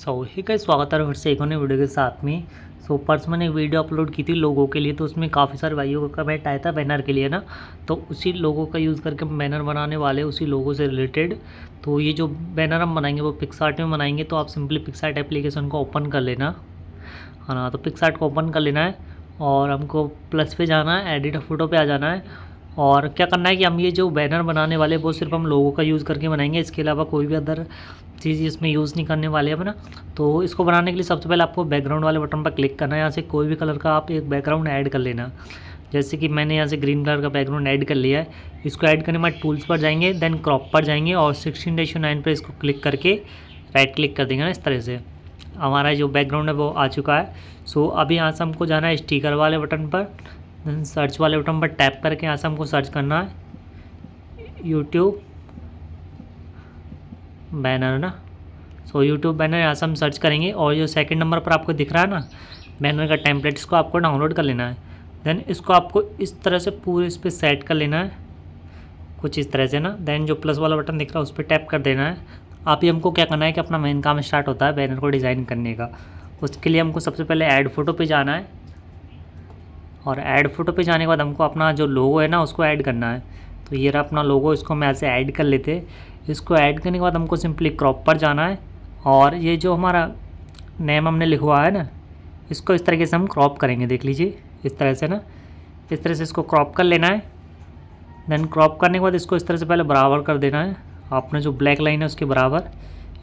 सो का स्वागत है फिर से एक और वीडियो के साथ में सो so, पर्स मैंने एक वीडियो अपलोड की थी लोगों के लिए तो उसमें काफ़ी सारे भाइयों का कमेंट आया था बैनर के लिए ना तो उसी लोगों का यूज़ करके हम बैनर बनाने वाले उसी लोगों से रिलेटेड तो ये जो बैनर हम बनाएंगे वो पिक्सार्ट में बनाएंगे तो आप सिंपली पिक्सार्ट एप्लीकेशन को ओपन कर लेना है हाँ ना तो पिक्सार्ट को ओपन कर लेना है और हमको प्लस पे जाना है एडिट फ़ोटो पर आ जाना है और क्या करना है कि हम ये जो बैनर बनाने वाले वो सिर्फ हम लोगों का यूज़ करके बनाएंगे इसके अलावा कोई भी अदर चीज़ इसमें यूज़ नहीं करने वाले अपना तो इसको बनाने के लिए सबसे पहले आपको बैकग्राउंड वाले बटन पर क्लिक करना है यहाँ से कोई भी कलर का आप एक बैकग्राउंड ऐड कर लेना जैसे कि मैंने यहाँ से ग्रीन कलर का बैकग्राउंड ऐड कर लिया है इसको ऐड करने में टूल्स पर जाएंगे देन क्रॉप पर जाएंगे और सिक्सटीन डेशो नाइन पर इसको क्लिक करके राइट क्लिक कर देंगे ना इस तरह से हमारा जो बैकग्राउंड है वो आ चुका है सो अभी यहाँ से हमको जाना है स्टीकर वाले बटन पर देन सर्च वाले बटन पर टैप करके यहाँ से हमको सर्च करना है यूट्यूब बैनर ना सो so, यूट्यूब बैनर यहाँ से हम सर्च करेंगे और जो सेकंड नंबर पर आपको दिख रहा है ना बैनर का टेम्पलेट इसको आपको डाउनलोड कर लेना है देन इसको आपको इस तरह से पूरे इस पर सेट कर लेना है कुछ इस तरह से ना देन जो प्लस वाला बटन दिख रहा है उस पर टैप कर देना है आप ही हमको क्या करना है कि अपना मेन काम स्टार्ट होता है बैनर को डिज़ाइन करने का उसके लिए हमको सबसे पहले ऐड फ़ोटो पे जाना है और ऐड फ़ोटो पे जाने के बाद हमको अपना जो लोगो है ना उसको ऐड करना है तो ये रहा अपना लोगो इसको हम ऐसे ऐड कर लेते इसको ऐड करने के बाद हमको सिंपली क्रॉप पर जाना है और ये जो हमारा नेम हमने लिखवा है ना इसको इस तरीके से हम क्रॉप करेंगे देख लीजिए इस तरह से ना इस तरह से इसको क्रॉप कर लेना है देन क्रॉप करने के बाद इसको इस तरह से पहले बराबर कर देना है आपने जो ब्लैक लाइन है उसके बराबर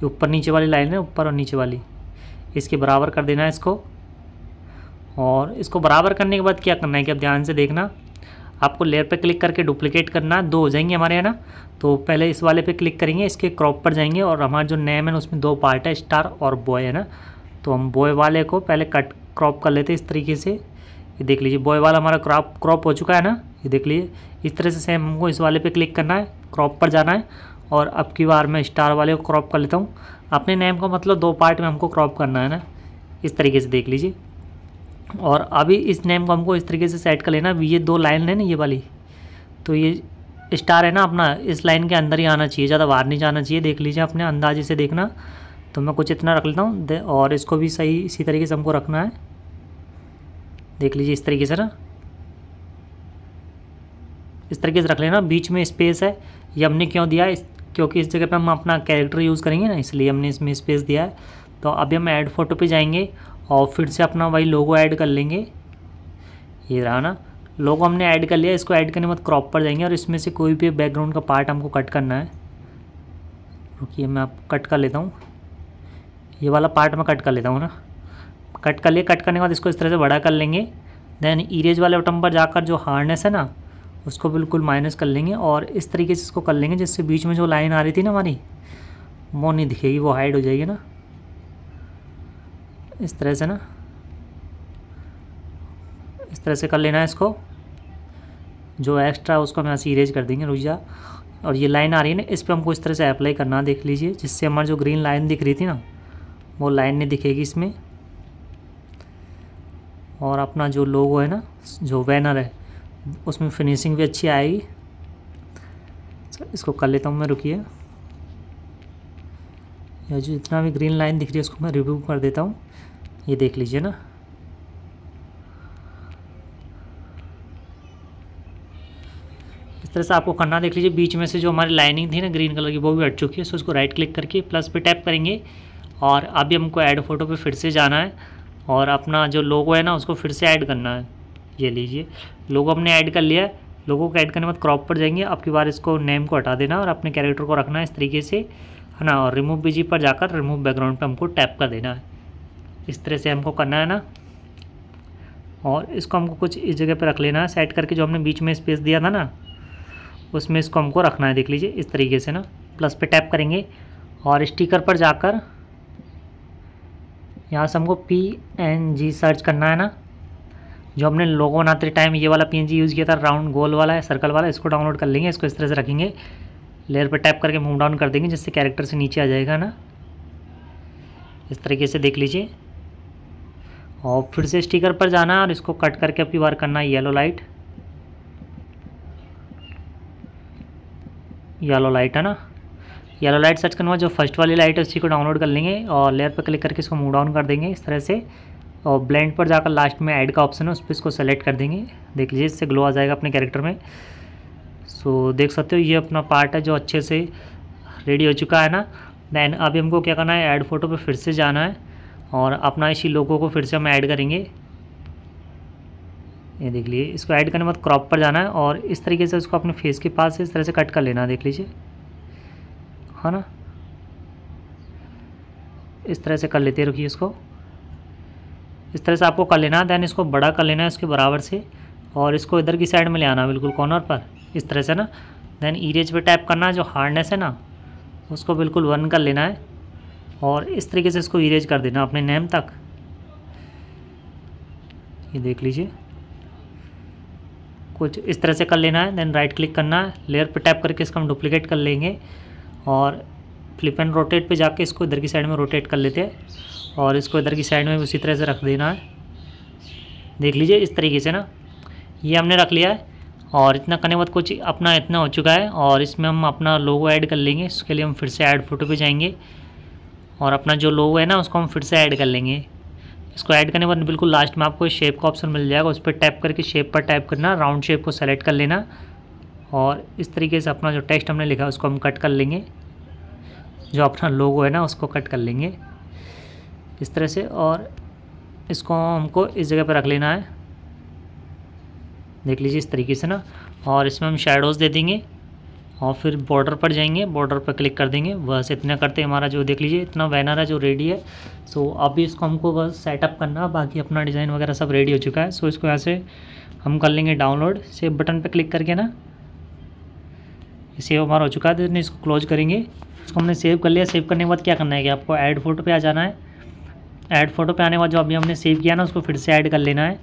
ये ऊपर नीचे वाली लाइन है ऊपर और नीचे वाली इसके बराबर कर देना है इसको और इसको बराबर करने के बाद क्या करना है कि अब ध्यान से देखना आपको लेयर पे क्लिक करके डुप्लीकेट करना दो हो जाएंगे हमारे है ना तो पहले इस वाले पे क्लिक करेंगे इसके क्रॉप पर जाएंगे और हमारा जो नेम है उसमें दो पार्ट है स्टार और बॉय है ना तो हम बॉय वाले को पहले कट क्रॉप कर लेते हैं इस तरीके से ये देख लीजिए बॉय वाला हमारा क्रॉप क्रॉप हो चुका है ना ये देख लीजिए इस तरह से सेम हमको इस वाले पे क्लिक करना है क्रॉप पर जाना है और अब की बार मैं स्टार वाले को क्रॉप कर लेता हूँ अपने नेम को मतलब दो पार्ट में हमको क्रॉप करना है ना इस तरीके से देख लीजिए और अभी इस नेम को हमको इस तरीके से सेट कर लेना ये दो लाइन है ना ये वाली तो ये स्टार है ना अपना इस लाइन के अंदर ही आना चाहिए ज़्यादा बाहर नहीं जाना चाहिए देख लीजिए अपने अंदाजे से देखना तो मैं कुछ इतना रख लेता हूँ और इसको भी सही इसी तरीके से हमको रखना है देख लीजिए इस तरीके से ना इस तरीके से रख लेना बीच में स्पेस है ये हमने क्यों दिया इस क्योंकि इस जगह पे हम अपना कैरेक्टर यूज़ करेंगे ना इसलिए हमने इसमें स्पेस दिया है तो अभी हम ऐड फोटो पे जाएंगे और फिर से अपना वही लोगो ऐड कर लेंगे ये रहा ना लोगो हमने ऐड कर लिया इसको ऐड करने के बाद क्रॉप पर जाएंगे और इसमें से कोई भी बैकग्राउंड का पार्ट हमको कट करना है रुकिए मैं आप कट कर लेता हूँ ये वाला पार्ट मैं कट कर लेता हूँ ना कट कर लिए कट करने के बाद इसको इस तरह से बड़ा कर लेंगे देन इरेज वाले बटन पर जाकर जो हार्डनेस है ना उसको बिल्कुल माइनस कर लेंगे और इस तरीके से इसको कर लेंगे जिससे बीच में जो लाइन आ रही थी ना हमारी वो नहीं दिखेगी वो हाइड हो जाएगी ना इस तरह से ना इस तरह से कर लेना है इसको जो एक्स्ट्रा उसको हम यहाँ से इरेज कर देंगे रुझा और ये लाइन आ रही है ना इस पर हमको इस तरह से अप्लाई करना देख लीजिए जिससे हमारी जो ग्रीन लाइन दिख रही थी ना वो लाइन नहीं दिखेगी इसमें और अपना जो लोगो है ना जो बैनर है उसमें फिनिशिंग भी अच्छी आएगी इसको कर लेता हूँ मैं रुकिए या जो इतना भी ग्रीन लाइन दिख रही है उसको मैं रिव्यू कर देता हूँ ये देख लीजिए ना इस तरह से आपको करना देख लीजिए बीच में से जो हमारी लाइनिंग थी ना ग्रीन कलर की वो भी हट चुकी है सो उसको राइट क्लिक करके प्लस पे टैप करेंगे और अभी हमको ऐड फोटो पे फिर से जाना है और अपना जो लोगो है ना उसको फिर से ऐड करना है ये लीजिए लोगो हमने ऐड कर लिया है लोगो को ऐड करने के बाद क्रॉप पर जाएंगे आपकी बार इसको नेम को हटा देना और अपने कैरेक्टर को रखना है इस तरीके से है ना और रिमूव बीजी पर जाकर रिमूव बैकग्राउंड पर हमको टैप कर देना है इस तरह से हमको करना है ना और इसको हमको कुछ इस जगह पर रख लेना है सेट करके जो हमने बीच में स्पेस दिया था ना उसमें इसको हमको रखना है देख लीजिए इस तरीके से ना प्लस पे टैप करेंगे और स्टिकर पर जाकर यहाँ से हमको पी एन जी सर्च करना है ना जो हमने लोगो बनाते टाइम ये वाला पी एन जी यूज़ किया था राउंड गोल वाला है सर्कल वाला इसको डाउनलोड कर लेंगे इसको इस तरह से रखेंगे लेयर पर टैप करके मूव डाउन कर देंगे जिससे कैरेक्टर से नीचे आ जाएगा ना इस तरीके से देख लीजिए और फिर से स्टिकर पर जाना है और इसको कट करके अपनी बार करना है येलो लाइट येलो लाइट है ना येलो लाइट सर्च करना जो फर्स्ट वाली लाइट है उसी को डाउनलोड कर लेंगे और लेयर पर क्लिक करके इसको मूव डाउन कर देंगे इस तरह से और ब्लेंड पर जाकर लास्ट में ऐड का ऑप्शन है उस पर इसको सेलेक्ट कर देंगे देख लीजिए इससे ग्लो आ जाएगा अपने कैरेक्टर में सो देख सकते हो ये अपना पार्ट है जो अच्छे से रेडी हो चुका है ना दैन अभी हमको क्या करना है ऐड फोटो पे फिर से जाना है और अपना इसी लोगो को फिर से हम ऐड करेंगे ये देख लीजिए इसको ऐड करने के बाद क्रॉप पर जाना है और इस तरीके से उसको अपने फेस के पास इस तरह से कट कर लेना देख लीजिए है हाँ ना इस तरह से कर लेते रुकिए इसको इस तरह से आपको कर लेना देन इसको बड़ा कर लेना है इसके बराबर से और इसको इधर की साइड में ले आना बिल्कुल कॉर्नर पर इस तरह से ना देन इरेज पे टैप करना है जो हार्डनेस है ना उसको बिल्कुल वन कर लेना है और इस तरीके से इसको इरेज कर देना अपने नेम तक ये देख लीजिए कुछ इस तरह से कर लेना है देन राइट क्लिक करना है लेयर पे टैप करके इसका हम डुप्लीकेट कर लेंगे और फ्लिप एंड रोटेट पे जाके इसको इधर की साइड में रोटेट कर लेते हैं और इसको इधर की साइड में उसी तरह से रख देना है देख लीजिए इस तरीके से ना ये हमने रख लिया है और इतना करने के बाद कुछ अपना इतना हो चुका है और इसमें हम अपना लोगो ऐड कर लेंगे इसके लिए हम फिर से ऐड फोटो पे जाएंगे और अपना जो लोगो है ना उसको हम फिर से ऐड कर लेंगे इसको ऐड करने के बाद बिल्कुल लास्ट में आपको शेप का ऑप्शन मिल जाएगा उस पर टैप करके शेप पर टैप करना राउंड शेप को सेलेक्ट कर लेना और इस तरीके से अपना जो टेक्स्ट हमने लिखा है उसको हम कट कर लेंगे जो अपना लोगो है ना उसको कट कर लेंगे इस तरह से और इसको हमको इस जगह पर रख लेना है देख लीजिए इस तरीके से ना और इसमें हम शेडोज़ दे देंगे और फिर बॉर्डर पर जाएंगे बॉर्डर पर क्लिक कर देंगे बस इतना करते हमारा जो देख लीजिए इतना बैनर है जो रेडी है सो अभी इसको हमको बस सेटअप करना बाकी अपना डिज़ाइन वगैरह सब रेडी हो चुका है सो इसको यहाँ से हम कर लेंगे डाउनलोड सेव बटन पर क्लिक करके ना सेव हमारा हो चुका है तो इसको क्लोज करेंगे इसको हमने सेव कर लिया सेव करने के बाद क्या करना है कि आपको ऐड फोटो पे आ जाना है ऐड फोटो पे आने के बाद जो अभी हमने सेव किया ना उसको फिर से ऐड कर लेना है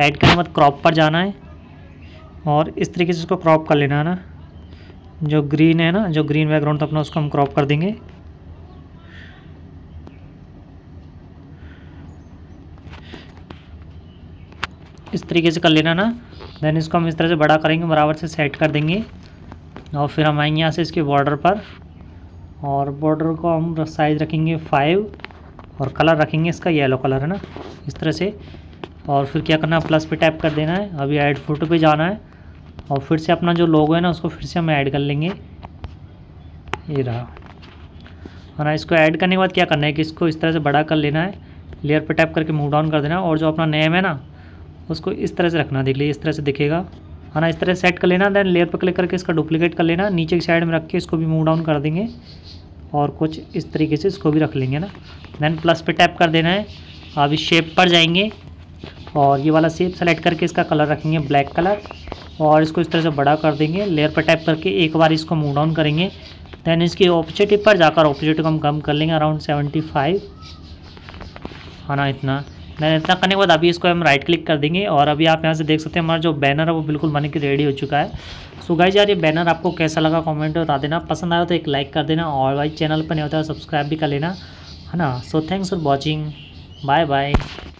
ऐड करने के बाद क्रॉप पर जाना है और इस तरीके से इसको क्रॉप कर लेना है ना जो ग्रीन है ना जो ग्रीन बैकग्राउंड था अपना उसको हम क्रॉप कर देंगे इस तरीके से कर लेना ना देन इसको हम इस तरह से बड़ा करेंगे बराबर से सेट कर देंगे और फिर हम आएंगे यहाँ से इसके बॉर्डर पर और बॉर्डर को हम साइज़ रखेंगे फाइव और कलर रखेंगे इसका येलो कलर है ना इस तरह से और फिर क्या करना है प्लस पे टैप कर देना है अभी ऐड फोटो पे जाना है और फिर से अपना जो लोगो है ना उसको फिर से हम ऐड कर लेंगे ये रहा और इसको ऐड करने के बाद क्या करना है कि इसको इस तरह से बड़ा कर लेना है लेयर पर टैप करके मूव डाउन कर देना और जो अपना नेम है ना उसको इस तरह से रखना देख लीजिए इस तरह से दिखेगा है ना इस तरह सेट कर लेना देन लेयर पर क्लिक करके इसका डुप्लीकेट कर लेना नीचे की साइड में रख के इसको भी मूव डाउन कर देंगे और कुछ इस तरीके से इसको भी रख लेंगे ना दैन प्लस पे टैप कर देना है अभी इस शेप पर जाएंगे और ये वाला शेप सेलेक्ट करके इसका कलर रखेंगे ब्लैक कलर और इसको इस तरह से बड़ा कर देंगे लेयर पर टाइप करके एक बार इसको मूव डाउन करेंगे देन इसके ऑपोजिटिव पर जाकर ऑपोजिटिव को हम कम कर लेंगे अराउंड सेवेंटी फाइव है ना इतना देन इतना करने के बाद अभी इसको हम राइट क्लिक कर देंगे और अभी आप यहाँ से देख सकते हैं हमारा जो बैनर है वो बिल्कुल बने के रेडी हो चुका है सो so गाइज यार ये बैनर आपको कैसा लगा कॉमेंट बता देना पसंद आया तो एक लाइक कर देना और भाई चैनल पर नहीं होता सब्सक्राइब तो भी कर लेना है हाँ ना so thanks for watching bye bye